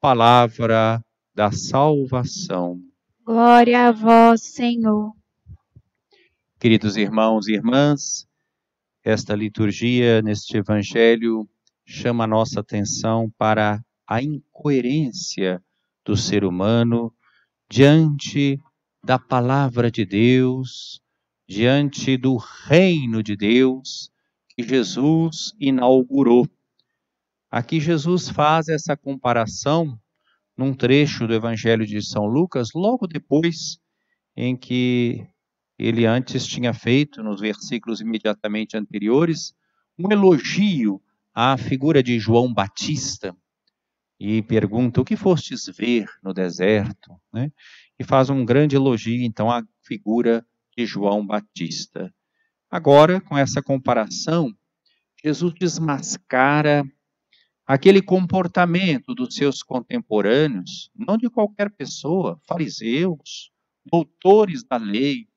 palavra da salvação. Glória a vós, Senhor. Queridos irmãos e irmãs, esta liturgia, neste evangelho, chama a nossa atenção para a incoerência do ser humano diante da palavra de Deus, diante do reino de Deus que Jesus inaugurou Aqui Jesus faz essa comparação num trecho do Evangelho de São Lucas, logo depois em que ele antes tinha feito, nos versículos imediatamente anteriores, um elogio à figura de João Batista e pergunta: O que fostes ver no deserto? Né? E faz um grande elogio, então, à figura de João Batista. Agora, com essa comparação, Jesus desmascara aquele comportamento dos seus contemporâneos, não de qualquer pessoa, fariseus, doutores da lei,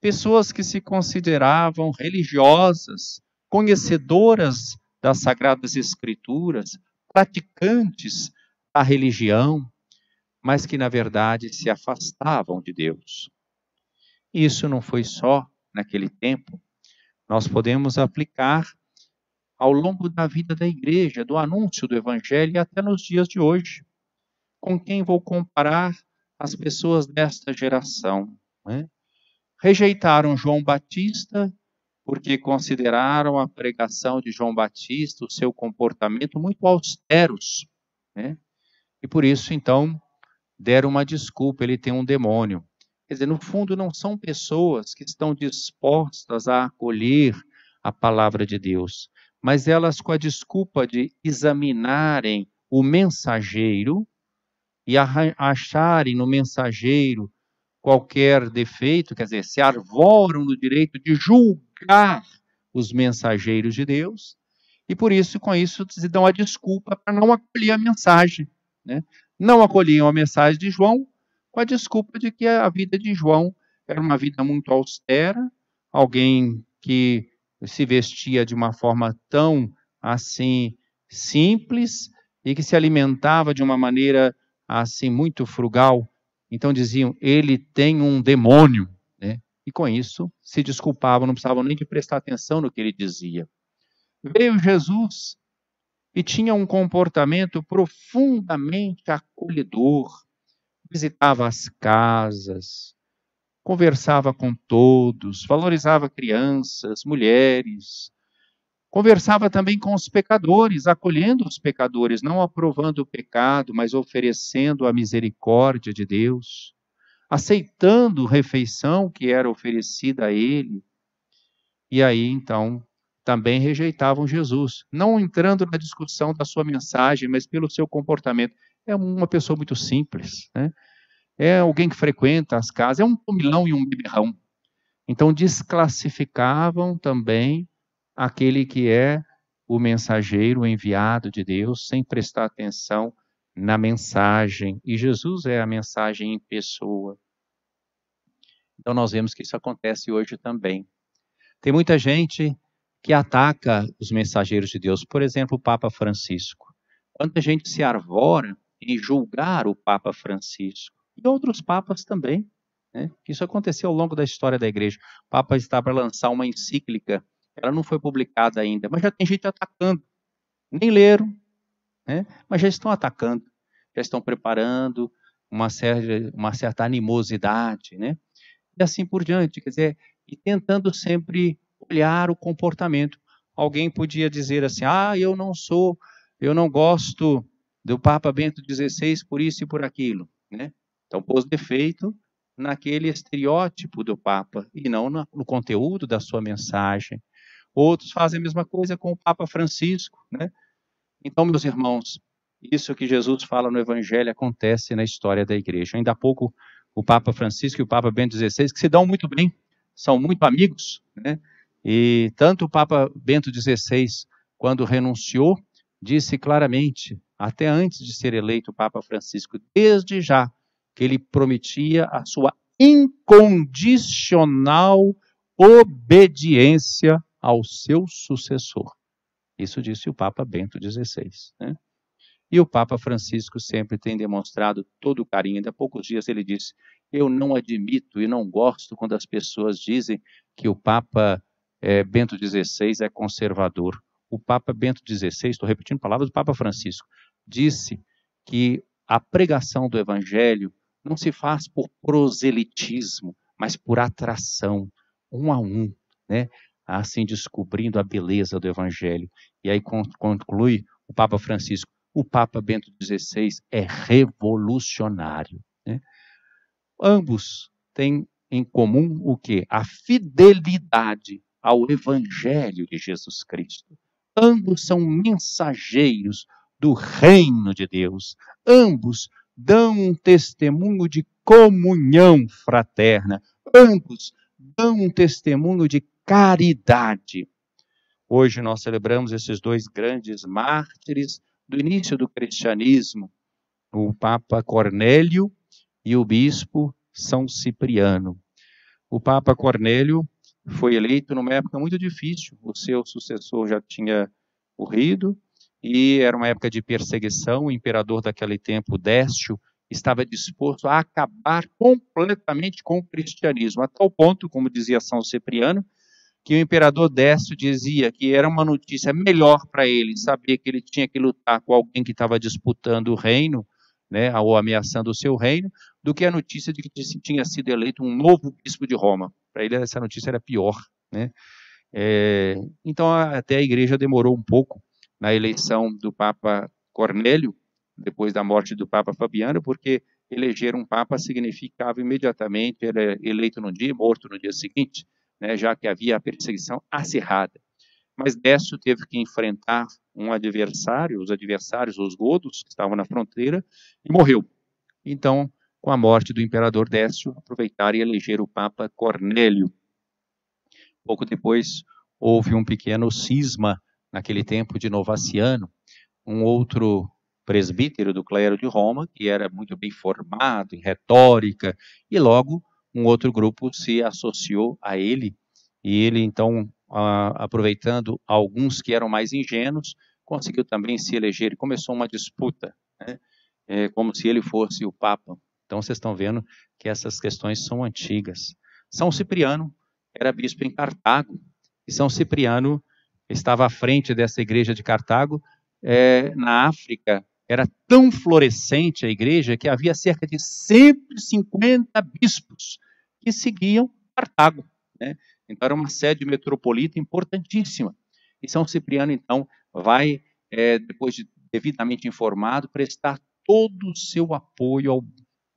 pessoas que se consideravam religiosas, conhecedoras das Sagradas Escrituras, praticantes da religião, mas que na verdade se afastavam de Deus. Isso não foi só naquele tempo. Nós podemos aplicar ao longo da vida da igreja, do anúncio do evangelho e até nos dias de hoje. Com quem vou comparar as pessoas desta geração? Né? Rejeitaram João Batista porque consideraram a pregação de João Batista, o seu comportamento, muito austeros. Né? E por isso, então, deram uma desculpa, ele tem um demônio. Quer dizer, no fundo, não são pessoas que estão dispostas a acolher a palavra de Deus mas elas, com a desculpa de examinarem o mensageiro e acharem no mensageiro qualquer defeito, quer dizer, se arvoram no direito de julgar os mensageiros de Deus, e por isso, com isso, se dão a desculpa para não acolher a mensagem. Né? Não acolhiam a mensagem de João, com a desculpa de que a vida de João era uma vida muito austera, alguém que se vestia de uma forma tão assim simples e que se alimentava de uma maneira assim muito frugal. Então diziam, ele tem um demônio. Né? E com isso se desculpavam, não precisavam nem de prestar atenção no que ele dizia. Veio Jesus e tinha um comportamento profundamente acolhedor. Visitava as casas, conversava com todos, valorizava crianças, mulheres. Conversava também com os pecadores, acolhendo os pecadores, não aprovando o pecado, mas oferecendo a misericórdia de Deus, aceitando a refeição que era oferecida a ele. E aí, então, também rejeitavam Jesus, não entrando na discussão da sua mensagem, mas pelo seu comportamento. É uma pessoa muito simples, né? é alguém que frequenta as casas, é um comilão e um beberrão. Então desclassificavam também aquele que é o mensageiro, o enviado de Deus, sem prestar atenção na mensagem. E Jesus é a mensagem em pessoa. Então nós vemos que isso acontece hoje também. Tem muita gente que ataca os mensageiros de Deus, por exemplo, o Papa Francisco. Quanta gente se arvora em julgar o Papa Francisco e outros papas também. Né? Isso aconteceu ao longo da história da igreja. O Papa está para lançar uma encíclica, ela não foi publicada ainda, mas já tem gente atacando. Nem leram, né? mas já estão atacando, já estão preparando uma certa, uma certa animosidade, né? e assim por diante. Quer dizer, e tentando sempre olhar o comportamento. Alguém podia dizer assim: ah, eu não sou, eu não gosto do Papa Bento XVI por isso e por aquilo. Né? Então, pôs defeito naquele estereótipo do Papa e não no conteúdo da sua mensagem. Outros fazem a mesma coisa com o Papa Francisco, né? Então, meus irmãos, isso que Jesus fala no Evangelho acontece na história da Igreja. Ainda há pouco o Papa Francisco e o Papa Bento XVI, que se dão muito bem, são muito amigos, né? E tanto o Papa Bento XVI, quando renunciou, disse claramente, até antes de ser eleito o Papa Francisco, desde já que ele prometia a sua incondicional obediência ao seu sucessor. Isso disse o Papa Bento XVI. Né? E o Papa Francisco sempre tem demonstrado todo o carinho. Ainda há poucos dias ele disse: Eu não admito e não gosto quando as pessoas dizem que o Papa é, Bento XVI é conservador. O Papa Bento XVI, estou repetindo palavras do Papa Francisco, disse que a pregação do Evangelho não se faz por proselitismo, mas por atração, um a um, né? assim descobrindo a beleza do Evangelho. E aí conclui o Papa Francisco: o Papa Bento XVI é revolucionário. Né? Ambos têm em comum o que? A fidelidade ao Evangelho de Jesus Cristo. Ambos são mensageiros do reino de Deus. Ambos dão um testemunho de comunhão fraterna. Ambos dão um testemunho de caridade. Hoje nós celebramos esses dois grandes mártires do início do cristianismo, o Papa Cornélio e o bispo São Cipriano. O Papa Cornélio foi eleito numa época muito difícil, o seu sucessor já tinha morrido, e era uma época de perseguição. O imperador daquele tempo, Décio, estava disposto a acabar completamente com o cristianismo, a tal ponto, como dizia São Cipriano, que o imperador Décio dizia que era uma notícia melhor para ele saber que ele tinha que lutar com alguém que estava disputando o reino, né, ou ameaçando o seu reino, do que a notícia de que tinha sido eleito um novo bispo de Roma. Para ele essa notícia era pior, né? É, então até a igreja demorou um pouco na eleição do Papa Cornélio, depois da morte do Papa Fabiano, porque eleger um Papa significava imediatamente ele é eleito no dia e morto no dia seguinte, né, já que havia a perseguição acirrada. Mas Décio teve que enfrentar um adversário, os adversários, os godos, que estavam na fronteira, e morreu. Então, com a morte do imperador Décio, aproveitar e eleger o Papa Cornélio. Pouco depois, houve um pequeno cisma naquele tempo de Novaciano, um outro presbítero do clero de Roma, que era muito bem formado em retórica, e logo um outro grupo se associou a ele, e ele então, aproveitando alguns que eram mais ingênuos, conseguiu também se eleger e começou uma disputa, né? é, como se ele fosse o Papa. Então vocês estão vendo que essas questões são antigas. São Cipriano era bispo em Cartago, e São Cipriano estava à frente dessa igreja de Cartago, é, uhum. na África, era tão florescente a igreja que havia cerca de 150 bispos que seguiam Cartago. Né? Então era uma sede metropolita importantíssima. E São Cipriano, então, vai, é, depois de devidamente informado, prestar todo o seu apoio ao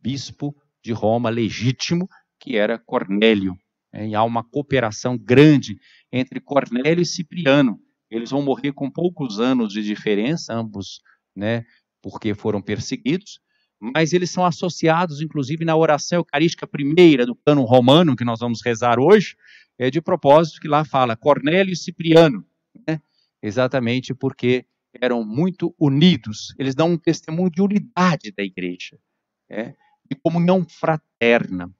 bispo de Roma legítimo, que era Cornélio. É, e há uma cooperação grande entre Cornélio e Cipriano. Eles vão morrer com poucos anos de diferença, ambos, né, porque foram perseguidos, mas eles são associados, inclusive, na oração eucarística primeira do plano romano, que nós vamos rezar hoje, é de propósito que lá fala Cornélio e Cipriano, né, exatamente porque eram muito unidos. Eles dão um testemunho de unidade da igreja, né, de comunhão fraterna.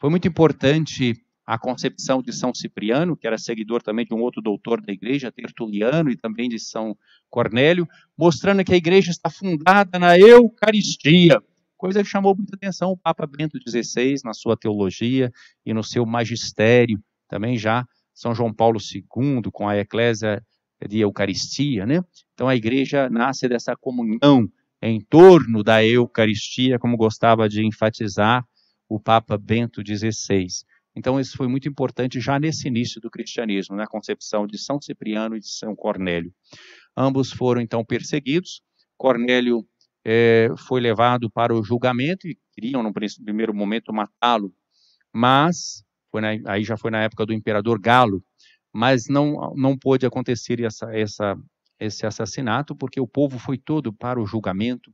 Foi muito importante a concepção de São Cipriano, que era seguidor também de um outro doutor da igreja, Tertuliano, e também de São Cornélio, mostrando que a igreja está fundada na Eucaristia, coisa que chamou muita atenção o Papa Bento XVI na sua teologia e no seu magistério, também já São João Paulo II com a Eclésia de Eucaristia, né? Então a igreja nasce dessa comunhão em torno da Eucaristia, como gostava de enfatizar o Papa Bento XVI. Então, isso foi muito importante já nesse início do cristianismo, na concepção de São Cipriano e de São Cornélio. Ambos foram, então, perseguidos. Cornélio é, foi levado para o julgamento e queriam, no primeiro momento, matá-lo, mas na, aí já foi na época do imperador Galo, mas não, não pôde acontecer essa, essa, esse assassinato, porque o povo foi todo para o julgamento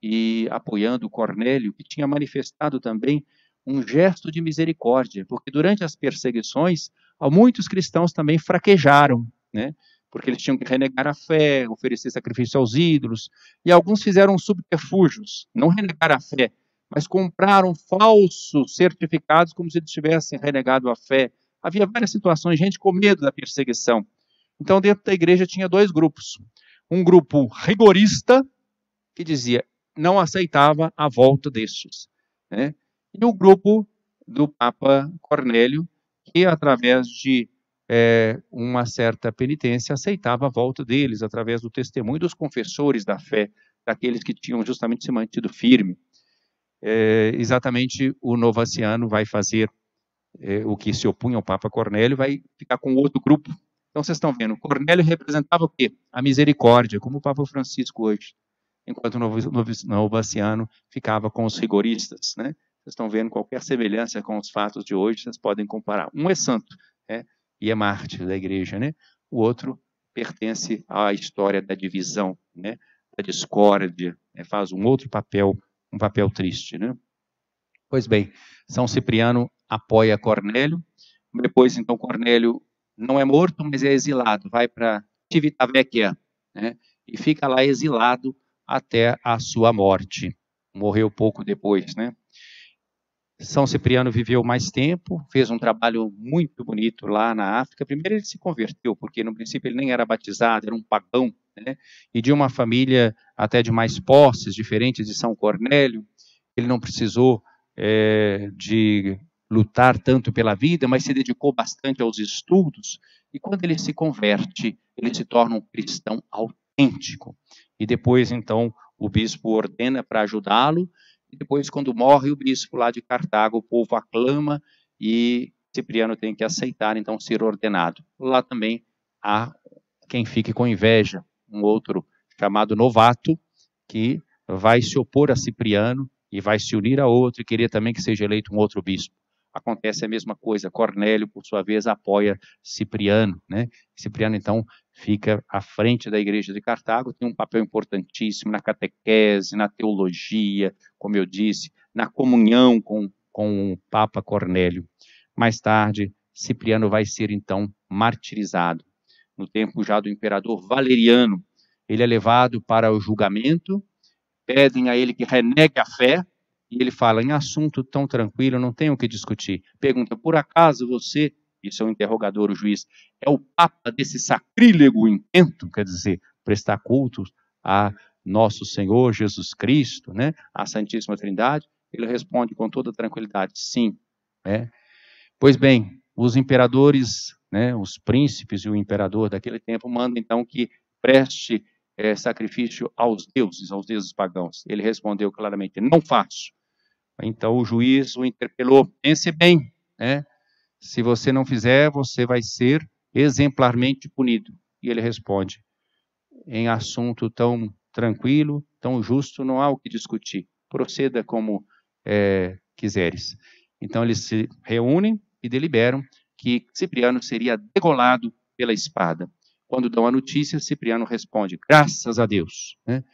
e apoiando Cornélio, que tinha manifestado também um gesto de misericórdia, porque durante as perseguições, muitos cristãos também fraquejaram, né? porque eles tinham que renegar a fé, oferecer sacrifício aos ídolos, e alguns fizeram subterfúgios, não renegar a fé, mas compraram falsos certificados como se eles tivessem renegado a fé. Havia várias situações, gente com medo da perseguição. Então, dentro da igreja tinha dois grupos. Um grupo rigorista, que dizia, não aceitava a volta destes. Né? e o grupo do Papa Cornélio, que através de é, uma certa penitência aceitava a volta deles, através do testemunho dos confessores da fé, daqueles que tinham justamente se mantido firme. É, exatamente o Novaciano vai fazer é, o que se opunha ao Papa Cornélio, vai ficar com outro grupo. Então vocês estão vendo, Cornélio representava o quê? A misericórdia, como o Papa Francisco hoje, enquanto o Novaciano ficava com os rigoristas, né? vocês estão vendo qualquer semelhança com os fatos de hoje, vocês podem comparar. Um é santo né? e é mártir da igreja, né? o outro pertence à história da divisão, né? da discórdia, né? faz um outro papel, um papel triste. Né? Pois bem, São Cipriano apoia Cornélio, depois então Cornélio não é morto, mas é exilado, vai para Civitavecchia, né? e fica lá exilado até a sua morte. Morreu pouco depois, né? São Cipriano viveu mais tempo, fez um trabalho muito bonito lá na África. Primeiro ele se converteu, porque no princípio ele nem era batizado, era um pagão, né? e de uma família até de mais posses, diferente de São Cornélio. Ele não precisou é, de lutar tanto pela vida, mas se dedicou bastante aos estudos. E quando ele se converte, ele se torna um cristão autêntico. E depois, então, o bispo ordena para ajudá-lo e depois, quando morre o bispo lá de Cartago, o povo aclama e Cipriano tem que aceitar, então, ser ordenado. Lá também há quem fique com inveja, um outro chamado Novato, que vai se opor a Cipriano e vai se unir a outro e querer também que seja eleito um outro bispo acontece a mesma coisa. Cornélio, por sua vez, apoia Cipriano. Né? Cipriano, então, fica à frente da igreja de Cartago, tem um papel importantíssimo na catequese, na teologia, como eu disse, na comunhão com, com o Papa Cornélio. Mais tarde, Cipriano vai ser, então, martirizado. No tempo já do imperador Valeriano, ele é levado para o julgamento, pedem a ele que renegue a fé, e ele fala, em assunto tão tranquilo, não tem o que discutir. Pergunta, por acaso você, isso é o um interrogador, o juiz, é o papa desse sacrílego intento, quer dizer, prestar cultos a nosso Senhor Jesus Cristo, né, a Santíssima Trindade? Ele responde com toda tranquilidade, sim. Né? Pois bem, os imperadores, né, os príncipes e o imperador daquele tempo mandam então que preste é, sacrifício aos deuses, aos deuses pagãos. Ele respondeu claramente: Não faço. Então o juiz o interpelou: pense bem, né? Se você não fizer, você vai ser exemplarmente punido. E ele responde: em assunto tão tranquilo, tão justo, não há o que discutir. Proceda como é, quiseres. Então eles se reúnem e deliberam que Cipriano seria degolado pela espada. Quando dão a notícia, Cipriano responde: graças a Deus. Né?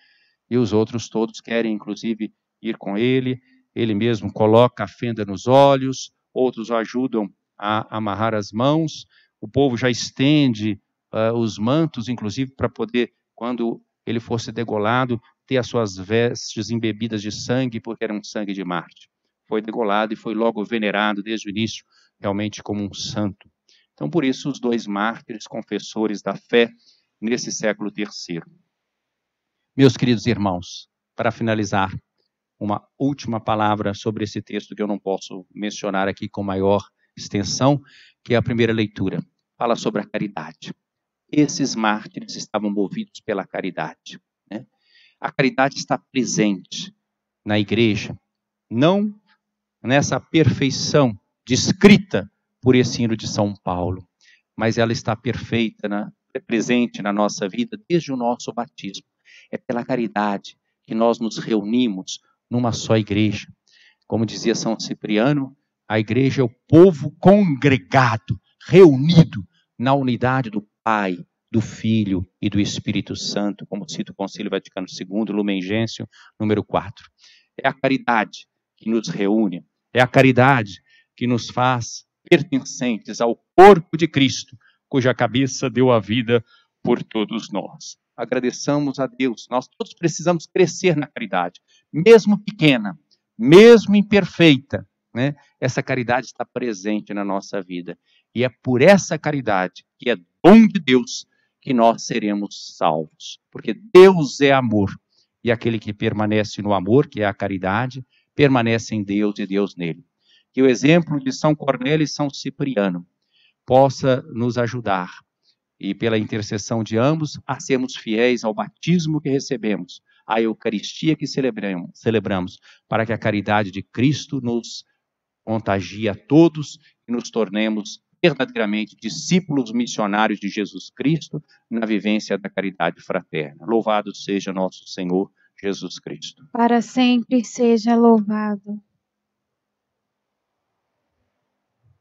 E os outros todos querem, inclusive, ir com ele ele mesmo coloca a fenda nos olhos, outros ajudam a amarrar as mãos, o povo já estende uh, os mantos, inclusive, para poder, quando ele fosse degolado, ter as suas vestes embebidas de sangue, porque era um sangue de Marte. Foi degolado e foi logo venerado desde o início, realmente como um santo. Então, por isso, os dois mártires confessores da fé nesse século III. Meus queridos irmãos, para finalizar, uma última palavra sobre esse texto que eu não posso mencionar aqui com maior extensão, que é a primeira leitura. Fala sobre a caridade. Esses mártires estavam movidos pela caridade. Né? A caridade está presente na igreja, não nessa perfeição descrita por esse hino de São Paulo, mas ela está perfeita, né? é presente na nossa vida desde o nosso batismo. É pela caridade que nós nos reunimos numa só igreja. Como dizia São Cipriano, a igreja é o povo congregado, reunido na unidade do Pai, do Filho e do Espírito Santo, como cita o Concílio Vaticano II, Lumen Gentium, número 4. É a caridade que nos reúne, é a caridade que nos faz pertencentes ao corpo de Cristo, cuja cabeça deu a vida por todos nós. Agradecemos a Deus. Nós todos precisamos crescer na caridade mesmo pequena, mesmo imperfeita, né, essa caridade está presente na nossa vida. E é por essa caridade, que é dom de Deus, que nós seremos salvos. Porque Deus é amor. E aquele que permanece no amor, que é a caridade, permanece em Deus e Deus nele. Que o exemplo de São Cornélio e São Cipriano possa nos ajudar, e pela intercessão de ambos, a sermos fiéis ao batismo que recebemos, a Eucaristia que celebramos, para que a caridade de Cristo nos contagie a todos e nos tornemos verdadeiramente discípulos missionários de Jesus Cristo na vivência da caridade fraterna. Louvado seja nosso Senhor Jesus Cristo. Para sempre seja louvado.